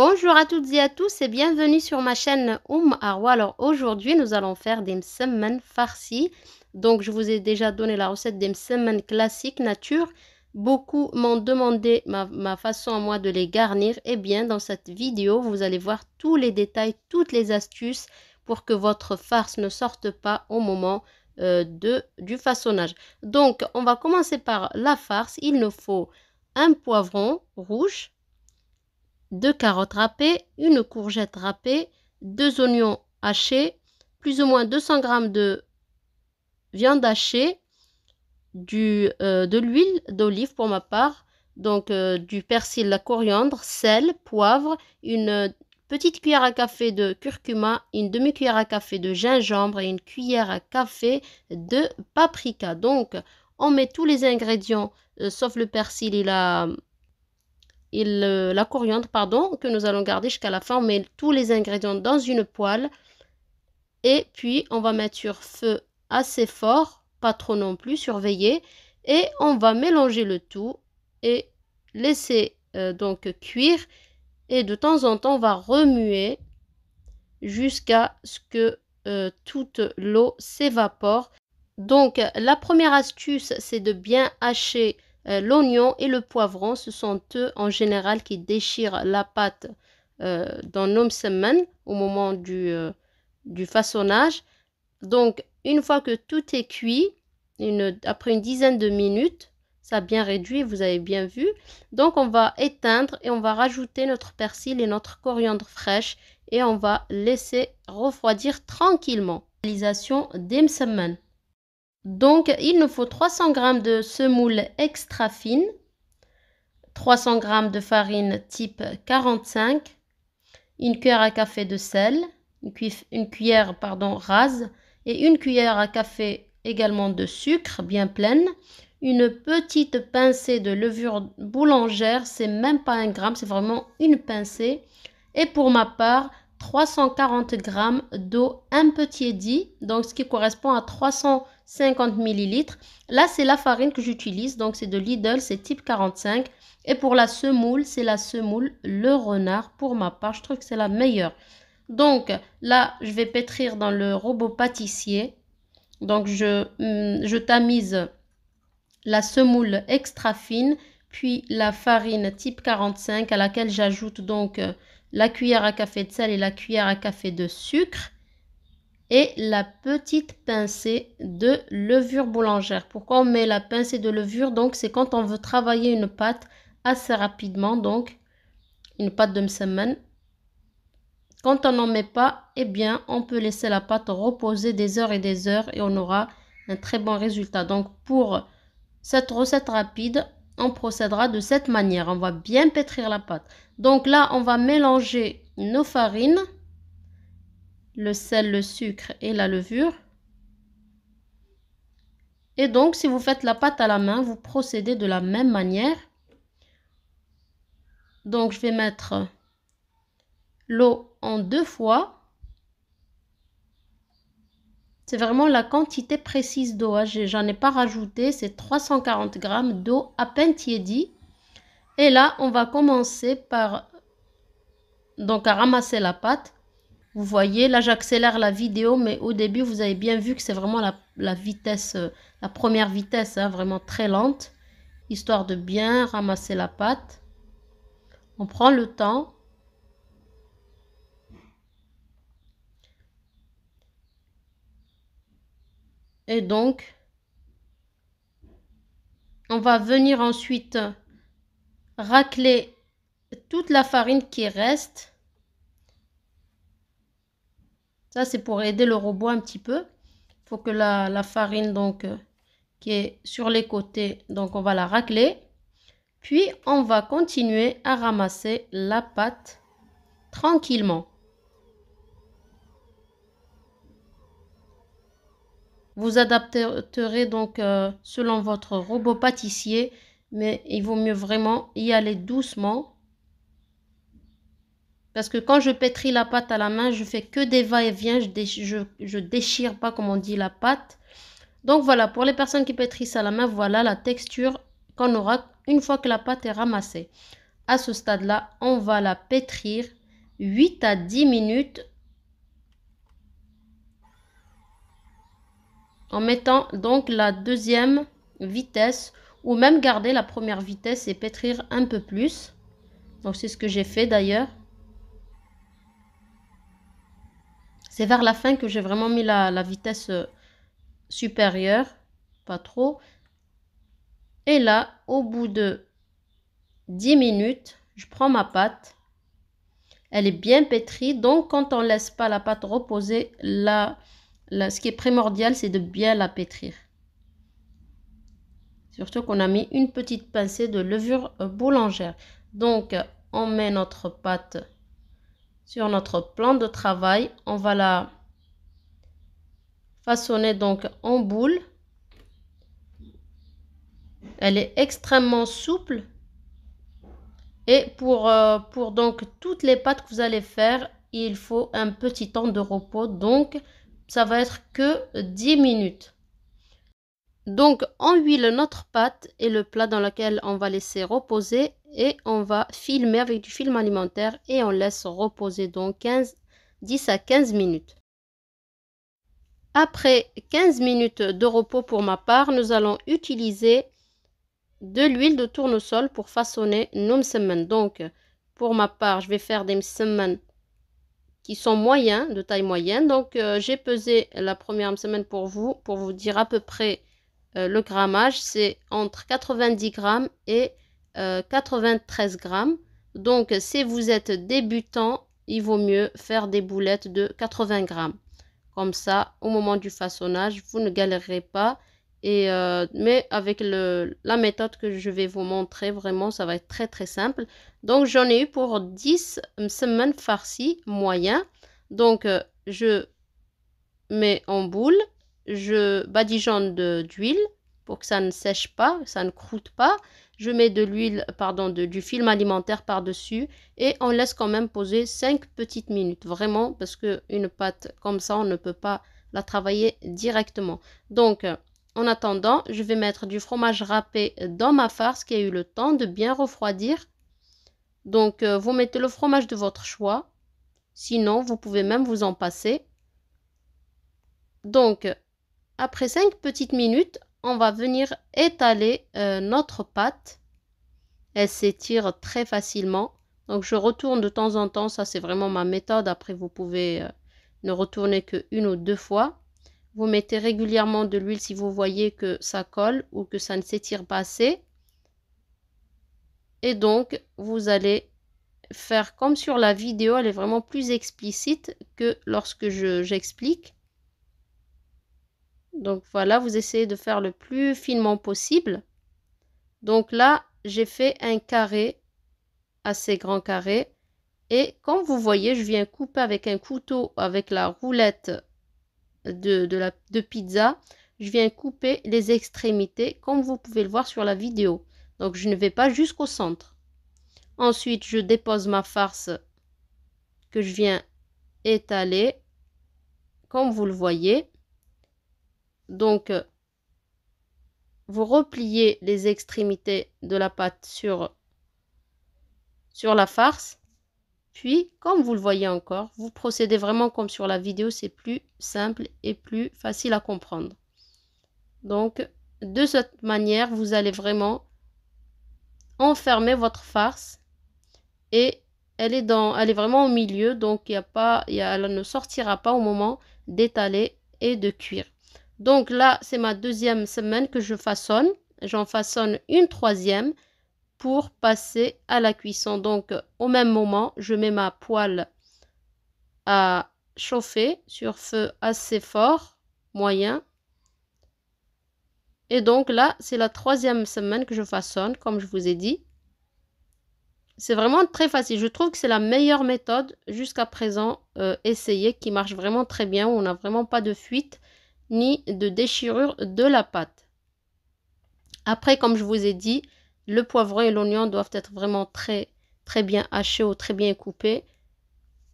Bonjour à toutes et à tous et bienvenue sur ma chaîne Oum Arwa. Alors aujourd'hui nous allons faire des msemen Farsi Donc je vous ai déjà donné la recette des msemen classiques nature. Beaucoup m'ont demandé ma, façon à moi de les garnir. Et eh bien dans cette vidéo vous allez voir tous les détails, toutes les astuces pour que votre farce ne sorte pas au moment euh, de, du façonnage. Donc on va commencer par la farce. Il nous faut un poivron rouge, deux carottes râpées, une courgette râpée, deux oignons hachés, plus ou moins 200 g de viande hachée, du, euh, de l'huile d'olive pour ma part, donc euh, du persil, la coriandre, sel, poivre, une petite cuillère à café de curcuma, une demi-cuillère à café de gingembre et une cuillère à café de paprika. Donc on met tous les ingrédients euh, sauf le persil et la euh, la coriandre, pardon, que nous allons garder jusqu'à la fin. On met tous les ingrédients dans une poêle et puis on va mettre sur feu assez fort, pas trop non plus, surveiller et on va mélanger le tout et laisser euh, donc cuire et de temps en temps on va remuer jusqu'à ce que euh, toute l'eau s'évapore. Donc la première astuce c'est de bien hacher euh, l'oignon et le poivron, ce sont eux en général qui déchirent la pâte euh, dans nos Msemen au moment euh, du, façonnage. Donc, une fois que tout est cuit, après une dizaine de minutes, ça a bien réduit, vous avez bien vu. Donc, on va éteindre et on va rajouter notre persil et notre coriandre fraîche et on va laisser refroidir tranquillement. Réalisation Msemen. Donc, il nous faut 300 g de semoule extra fine, 300 g de farine type 45, une cuillère à café de sel, une, cuillère pardon, rase et une cuillère à café également de sucre bien pleine, une petite pincée de levure boulangère, c'est même pas un gramme, c'est vraiment une pincée. Et pour ma part, 340 g d'eau un petit dit, donc ce qui correspond à 300 50 ml. Là, c'est la farine que j'utilise, donc c'est de Lidl, c'est type 45. Et pour la semoule, c'est la semoule le renard. Pour ma part, je trouve que c'est la meilleure. Donc là, je vais pétrir dans le robot pâtissier. Donc je, hum, je tamise la semoule extra fine, puis la farine type 45 à laquelle j'ajoute donc euh, la cuillère à café de sel et la cuillère à café de sucre et la petite pincée de levure boulangère. Pourquoi on met la pincée de levure Donc c'est quand on veut travailler une pâte assez rapidement, donc une pâte de msemen. Quand on n'en met pas, eh bien on peut laisser la pâte reposer des heures et des heures et on aura un très bon résultat. Donc pour cette recette rapide, on procédera de cette manière. On va bien pétrir la pâte. Donc là, on va mélanger nos farines le sel, le sucre et la levure. Et donc, si vous faites la pâte à la main, vous procédez de la même manière. Donc, je vais mettre l'eau en deux fois. C'est vraiment la quantité précise d'eau. Hein. J'en ai pas rajouté. C'est 340 grammes d'eau à peine tiédie. Et là, on va commencer par donc à ramasser la pâte vous voyez, là j'accélère la vidéo, mais au début vous avez bien vu que c'est vraiment la, vitesse, euh, la première vitesse, hein, vraiment très lente, histoire de bien ramasser la pâte. On prend le temps. Et donc, on va venir ensuite racler toute la farine qui reste. Ça, c'est pour aider le robot un petit peu. Il faut que la, farine, donc, euh, qui est sur les côtés, donc on va la racler. Puis, on va continuer à ramasser la pâte tranquillement. Vous adapterez donc euh, selon votre robot pâtissier, mais il vaut mieux vraiment y aller doucement parce que quand je pétris la pâte à la main, je fais que des va-et-vient, je, déchire pas comme on dit la pâte. Donc voilà, pour les personnes qui pétrissent à la main, voilà la texture qu'on aura une fois que la pâte est ramassée. À ce stade-là, on va la pétrir 8 à 10 minutes en mettant donc la deuxième vitesse ou même garder la première vitesse et pétrir un peu plus. Donc c'est ce que j'ai fait d'ailleurs. C'est vers la fin que j'ai vraiment mis la, vitesse euh, supérieure, pas trop. Et là, au bout de 10 minutes, je prends ma pâte. Elle est bien pétrie, donc quand on laisse pas la pâte reposer, là ce qui est primordial, c'est de bien la pétrir. Surtout qu'on a mis une petite pincée de levure euh, boulangère. Donc, on met notre pâte sur notre plan de travail. On va la façonner donc en boule. Elle est extrêmement souple. Et pour, euh, pour donc toutes les pâtes que vous allez faire, il faut un petit temps de repos. Donc, ça va être que 10 minutes. Donc, on huile notre pâte et le plat dans lequel on va laisser reposer et on va filmer avec du film alimentaire et on laisse reposer donc 15, 10 à 15 minutes. Après 15 minutes de repos pour ma part, nous allons utiliser de l'huile de tournesol pour façonner nos msemen. Donc, pour ma part, je vais faire des msemen qui sont moyens, de taille moyenne. Donc, euh, j'ai pesé la première semaine pour vous, pour vous dire à peu près euh, le grammage. C'est entre 90 grammes et 93 euh, grammes. Donc si vous êtes débutant, il vaut mieux faire des boulettes de 80 grammes. Comme ça, au moment du façonnage, vous ne galérez pas. Et euh, mais avec le, la méthode que je vais vous montrer, vraiment, ça va être très très simple. Donc j'en ai eu pour 10 semaines farci moyen. Donc euh, je mets en boule, je badigeonne d'huile pour que ça ne sèche pas, ça ne croûte pas. Je mets de l'huile, pardon, du film alimentaire par-dessus et on laisse quand même poser 5 petites minutes. Vraiment, parce que une pâte comme ça, on ne peut pas la travailler directement. Donc, en attendant, je vais mettre du fromage râpé dans ma farce qui a eu le temps de bien refroidir. Donc, euh, vous mettez le fromage de votre choix. Sinon, vous pouvez même vous en passer. Donc, après 5 petites minutes, on va venir étaler euh, notre pâte. Elle s'étire très facilement. Donc je retourne de temps en temps, ça c'est vraiment ma méthode. Après vous pouvez euh, ne retourner que une ou deux fois. Vous mettez régulièrement de l'huile si vous voyez que ça colle ou que ça ne s'étire pas assez. Et donc vous allez faire comme sur la vidéo, elle est vraiment plus explicite que lorsque j'explique. Donc voilà, vous essayez de faire le plus finement possible. Donc là, j'ai fait un carré assez grand carré. Et comme vous voyez, je viens couper avec un couteau, avec la roulette de, la, de pizza, je viens couper les extrémités, comme vous pouvez le voir sur la vidéo. Donc je ne vais pas jusqu'au centre. Ensuite, je dépose ma farce que je viens étaler, comme vous le voyez. Donc, euh, vous repliez les extrémités de la pâte sur, sur la farce. Puis, comme vous le voyez encore, vous procédez vraiment comme sur la vidéo, c'est plus simple et plus facile à comprendre. Donc, de cette manière, vous allez vraiment enfermer votre farce et elle est, dans, elle est vraiment au milieu, donc y a pas, elle ne sortira pas au moment d'étaler et de cuire. Donc là, c'est ma deuxième semaine que je façonne. J'en façonne une troisième pour passer à la cuisson. Donc au même moment, je mets ma poêle à chauffer sur feu assez fort, moyen. Et donc là, c'est la troisième semaine que je façonne, comme je vous ai dit. C'est vraiment très facile. Je trouve que c'est la meilleure méthode jusqu'à présent euh, essayée qui marche vraiment très bien. On n'a vraiment pas de fuite ni de déchirure de la pâte. Après, comme je vous ai dit, le poivron et l'oignon doivent être vraiment très, très bien hachés ou très bien coupés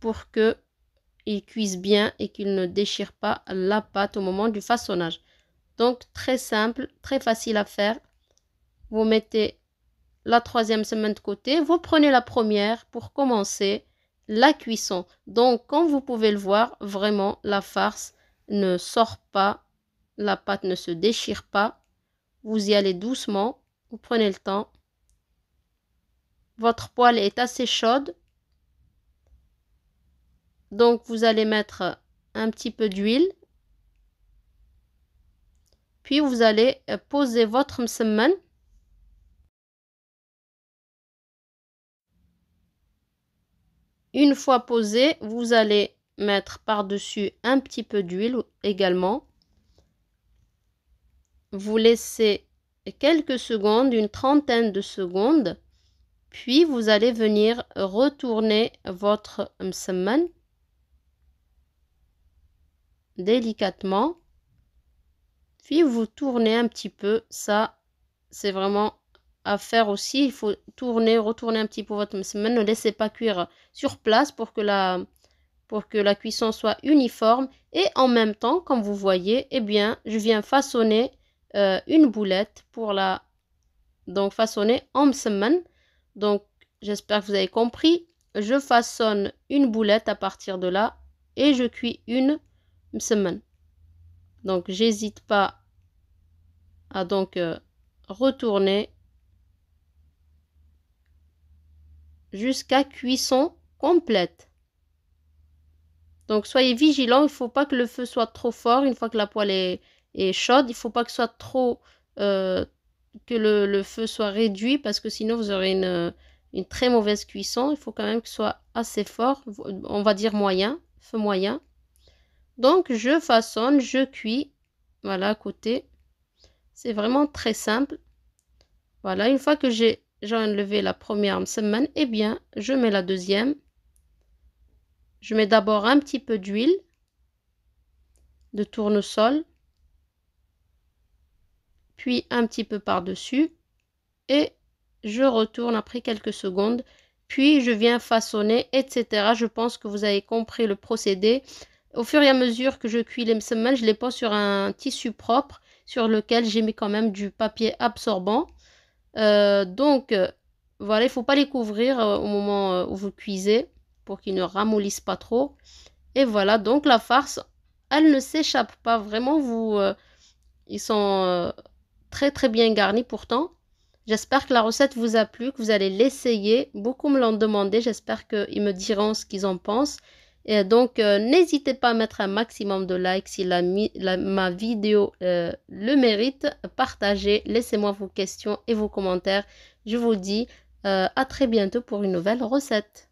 pour qu'ils cuisent bien et qu'ils ne déchirent pas la pâte au moment du façonnage. Donc très simple, très facile à faire. Vous mettez la troisième semaine de côté, vous prenez la première pour commencer la cuisson. Donc comme vous pouvez le voir, vraiment la farce ne sort pas, la pâte ne se déchire pas. Vous y allez doucement, vous prenez le temps. Votre poêle est assez chaude. Donc vous allez mettre un petit peu d'huile. Puis vous allez euh, poser votre msemen. Une fois posé, vous allez mettre par-dessus un petit peu d'huile également. Vous laissez quelques secondes, une trentaine de secondes, puis vous allez venir retourner votre msemen délicatement. Puis vous tournez un petit peu, ça c'est vraiment à faire aussi. Il faut tourner, retourner un petit peu votre msemen. Ne laissez pas cuire sur place pour que la, pour que la cuisson soit uniforme et en même temps, comme vous voyez, eh bien, je viens façonner euh, une boulette pour la donc façonner en semaine. Donc, j'espère que vous avez compris. Je façonne une boulette à partir de là et je cuis une semaine. Donc, j'hésite pas à donc euh, retourner jusqu'à cuisson complète. Donc soyez vigilants, il ne faut pas que le feu soit trop fort une fois que la poêle est, chaude. Il ne faut pas que soit trop euh, que le, feu soit réduit parce que sinon vous aurez une, euh, une, très mauvaise cuisson. Il faut quand même que ce soit assez fort, on va dire moyen, feu moyen. Donc je façonne, je cuis, voilà à côté. C'est vraiment très simple. Voilà, une fois que j'ai enlevé la première semaine, eh bien je mets la deuxième. Je mets d'abord un petit peu d'huile de tournesol, puis un petit peu par-dessus et je retourne après quelques secondes, puis je viens façonner, etc. Je pense que vous avez compris le procédé. Au fur et à mesure que je cuis les semelles, je les pose sur un tissu propre sur lequel j'ai mis quand même du papier absorbant. Euh, donc, euh, voilà, il ne faut pas les couvrir euh, au moment où vous cuisez pour qu'ils ne ramollissent pas trop. Et voilà, donc la farce, elle ne s'échappe pas vraiment. Vous, euh, ils sont euh, très très bien garnis pourtant. J'espère que la recette vous a plu, que vous allez l'essayer. Beaucoup me l'ont demandé, j'espère qu'ils me diront ce qu'ils en pensent. Et donc, euh, n'hésitez pas à mettre un maximum de likes si la, ma vidéo le mérite. Partagez, laissez-moi vos questions et vos commentaires. Je vous dis à très bientôt pour une nouvelle recette.